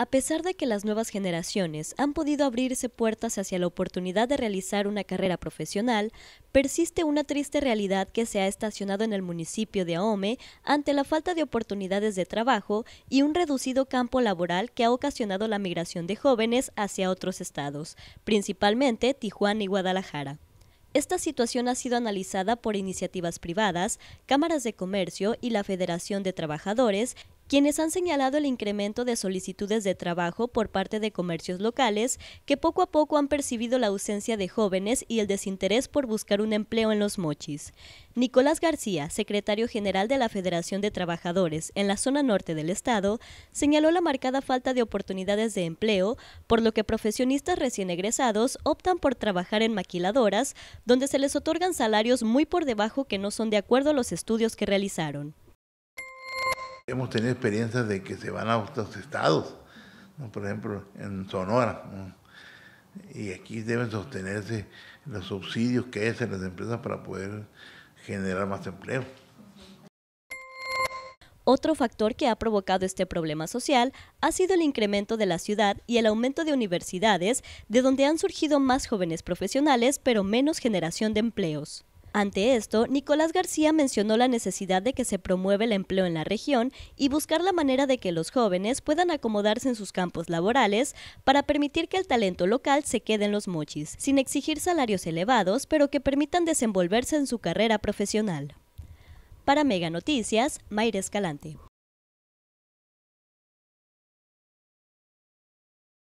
A pesar de que las nuevas generaciones han podido abrirse puertas hacia la oportunidad de realizar una carrera profesional, persiste una triste realidad que se ha estacionado en el municipio de Ahome ante la falta de oportunidades de trabajo y un reducido campo laboral que ha ocasionado la migración de jóvenes hacia otros estados, principalmente Tijuana y Guadalajara. Esta situación ha sido analizada por iniciativas privadas, cámaras de comercio y la Federación de Trabajadores quienes han señalado el incremento de solicitudes de trabajo por parte de comercios locales que poco a poco han percibido la ausencia de jóvenes y el desinterés por buscar un empleo en los mochis. Nicolás García, secretario general de la Federación de Trabajadores en la zona norte del estado, señaló la marcada falta de oportunidades de empleo, por lo que profesionistas recién egresados optan por trabajar en maquiladoras, donde se les otorgan salarios muy por debajo que no son de acuerdo a los estudios que realizaron. Hemos tenido experiencias de que se van a otros estados, por ejemplo, en Sonora. Y aquí deben sostenerse los subsidios que hacen las empresas para poder generar más empleo. Otro factor que ha provocado este problema social ha sido el incremento de la ciudad y el aumento de universidades, de donde han surgido más jóvenes profesionales pero menos generación de empleos. Ante esto, Nicolás García mencionó la necesidad de que se promueva el empleo en la región y buscar la manera de que los jóvenes puedan acomodarse en sus campos laborales para permitir que el talento local se quede en los mochis, sin exigir salarios elevados, pero que permitan desenvolverse en su carrera profesional. Para Mega Noticias, Mayra Escalante.